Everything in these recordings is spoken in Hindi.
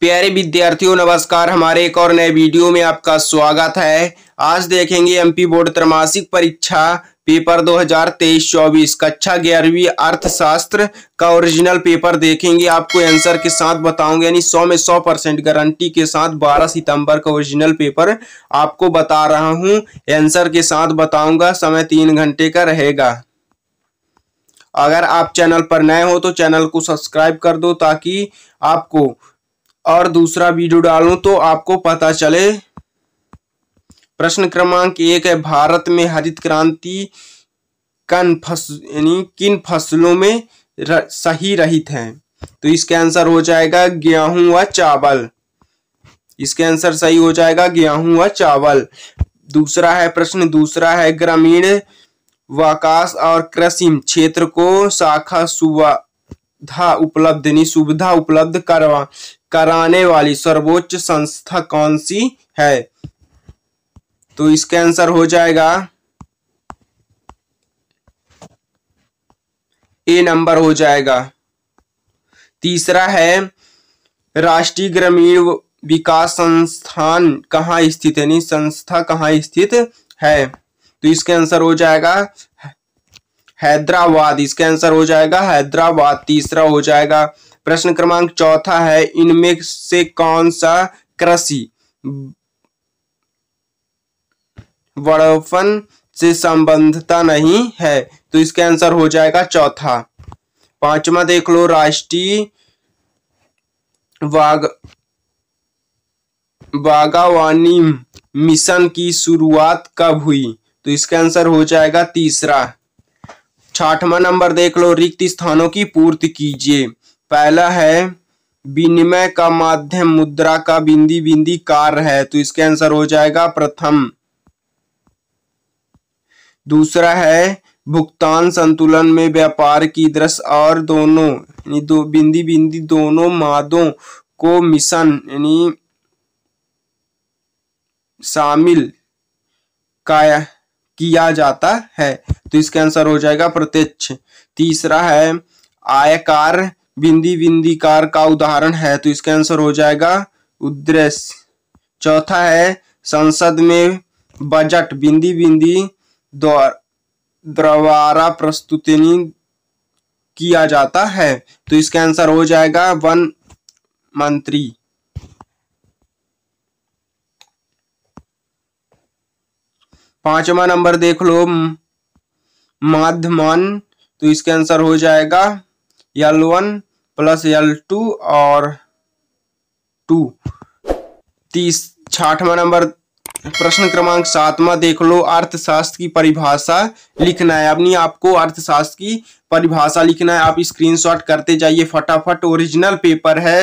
प्यारे विद्यार्थियों नमस्कार हमारे एक और नए वीडियो में आपका स्वागत है आज देखेंगे एमपी बोर्ड त्रमासिक परीक्षा पेपर 2023-24 कक्षा ग्यारहवीं अर्थशास्त्र का ओरिजिनल पेपर देखेंगे आपको आंसर के साथ बताऊंगे यानी 100 में 100 परसेंट गारंटी के साथ 12 सितंबर का ओरिजिनल पेपर आपको बता रहा हूं आंसर के साथ बताऊंगा समय तीन घंटे का रहेगा अगर आप चैनल पर नए हो तो चैनल को सब्सक्राइब कर दो ताकि आपको और दूसरा वीडियो डालूं तो आपको पता चले प्रश्न क्रमांक एक है भारत में हरित क्रांति कन फस यानी किन फसलों में र, सही रहित हैं तो इसका आंसर हो जाएगा गेहूं व चावल इसका आंसर सही हो जाएगा गेहूं व चावल दूसरा है प्रश्न दूसरा है ग्रामीण वकाश और कृषि क्षेत्र को शाखा सुबह सुविधा उपलब्ध नहीं सुविधा उपलब्ध करवा कराने वाली सर्वोच्च संस्था कौन सी है तो इसका आंसर हो जाएगा ए नंबर हो जाएगा तीसरा है राष्ट्रीय ग्रामीण विकास संस्थान कहाँ स्थित यानी संस्था कहाँ स्थित है तो इसका आंसर हो जाएगा हैदराबाद इसका आंसर हो जाएगा हैदराबाद तीसरा हो जाएगा प्रश्न क्रमांक चौथा है इनमें से कौन सा कृषि वड़ोपन से संबंधता नहीं है तो इसका आंसर हो जाएगा चौथा पांचवा देख लो राष्ट्रीय बागावानी मिशन की शुरुआत कब हुई तो इसका आंसर हो जाएगा तीसरा छठवा नंबर देख लो रिक्त स्थानों की पूर्ति कीजिए पहला है विनिमय का माध्यम मुद्रा का बिंदी बिंदी कार्य है तो इसके आंसर हो जाएगा प्रथम दूसरा है भुगतान संतुलन में व्यापार की दृश्य और दोनों यानी दो बिंदी बिंदी दोनों मादों को मिशन यानी शामिल काया किया जाता है तो इसका आंसर हो जाएगा प्रत्यक्ष तीसरा है आयकार बिंदी बिंदीकार का उदाहरण है तो इसका आंसर हो जाएगा उद्देश्य चौथा है संसद में बजट बिंदी बिंदी द्वारा प्रस्तुत किया जाता है तो इसका आंसर हो जाएगा वन मंत्री पांचवा नंबर देख लो माध्यमान तो इसका आंसर हो जाएगा L one plus L two और टू तीस छठवा नंबर प्रश्न क्रमांक सातवा देख लो अर्थशास्त्र की परिभाषा लिखना है अपनी आपको अर्थशास्त्र की परिभाषा लिखना है आप स्क्रीनशॉट करते जाइए फटाफट ओरिजिनल पेपर है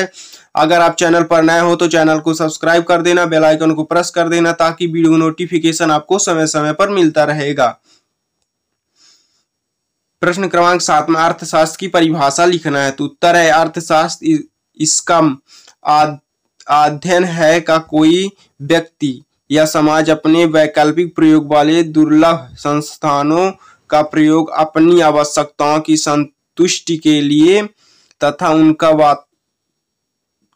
अगर आप चैनल पर नए हो तो चैनल को सब्सक्राइब कर देना बेल आइकन को प्रेस कर देना ताकि वीडियो नोटिफिकेशन आपको समय समय पर मिलता रहेगा प्रश्न क्रमांक सात में अर्थशास्त्र की परिभाषा लिखना है तो उत्तर है अर्थशास्त्र इसका अध्ययन है का कोई व्यक्ति या समाज अपने वैकल्पिक प्रयोग वाले दुर्लभ संस्थानों का प्रयोग अपनी आवश्यकताओं की संतुष्टि के लिए तथा उनका वात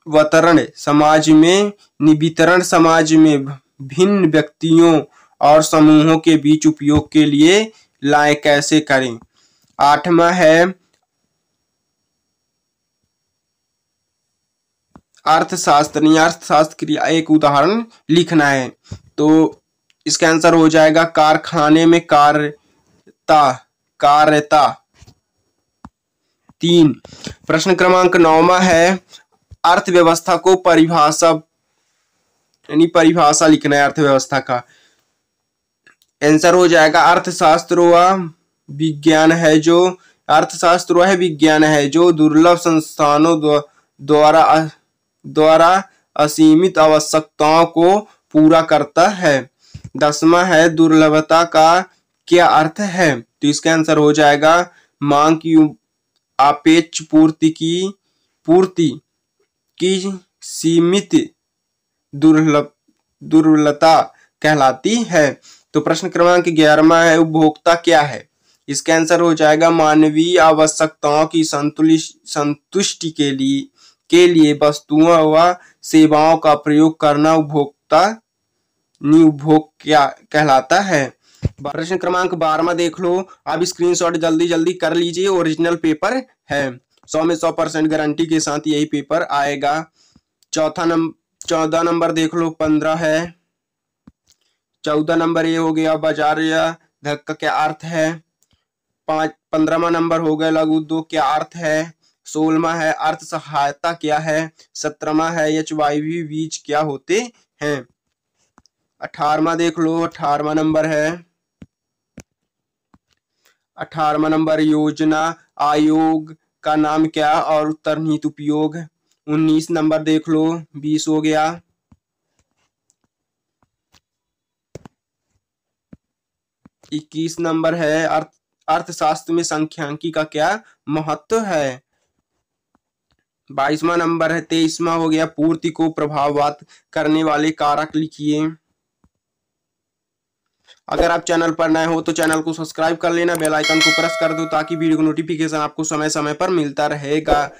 वतरण समाज में निवितरण समाज में भिन्न व्यक्तियों और समूहों के बीच उपयोग के लिए लाए कैसे करें आठवा है अर्थशास्त्र अर्थशास्त्र क्रिया एक उदाहरण लिखना है तो इसका आंसर हो जाएगा कारखाने में कार्यता कार्यता तीन प्रश्न क्रमांक नौवा है अर्थव्यवस्था को परिभाषा यानी परिभाषा लिखना है अर्थव्यवस्था का आंसर हो जाएगा अर्थशास्त्र व विज्ञान है जो अर्थशास्त्र वह विज्ञान है जो दुर्लभ संस्थानों द्वारा द्वारा असीमित आवश्यकताओं को पूरा करता है दसवा है दुर्लभता का क्या अर्थ है तो इसका आंसर हो जाएगा मांग की अपेक्ष पूर्ति की पूर्ति की सीमित दुर्लभ दुर्बलता कहलाती है तो प्रश्न क्रमांक ग्यारहवा है उपभोक्ता क्या है इसका आंसर हो जाएगा मानवीय आवश्यकताओं की संतुलित संतुष्टि के लिए के लिए वस्तुओं व सेवाओं का प्रयोग करना उपभोक्ता निभोग क्या कहलाता है प्रश्न क्रमांक बारहवा देख लो आप स्क्रीनशॉट जल्दी जल्दी कर लीजिए ओरिजिनल पेपर है सौ में सौ परसेंट गारंटी के साथ यही पेपर आएगा चौथा नंबर चौदह नंबर देख लो पंद्रह है चौदह नंबर ये हो गया बाजार या धक्का क्या अर्थ है पाँच पंद्रहवा नंबर हो गया लघु उद्योग क्या अर्थ है सोलवा है अर्थ सहायता क्या है सत्रहवा है एच वाई बीज क्या होते हैं अठारवा देख लो अठारवा नंबर है अठारवा नंबर योजना आयोग का नाम क्या और उत्तर नीत उपयोग उन्नीस नंबर देख लो बीस हो गया इक्कीस नंबर है अर्थ अर्थशास्त्र में संख्यांकी का क्या महत्व है बाईसवा नंबर है तेईसवा हो गया पूर्ति को प्रभावित करने वाले कारक लिखिए अगर आप चैनल पर नए हो तो चैनल को सब्सक्राइब कर लेना बेल आइकन को प्रेस कर दो ताकि वीडियो नोटिफिकेशन आपको समय समय पर मिलता रहेगा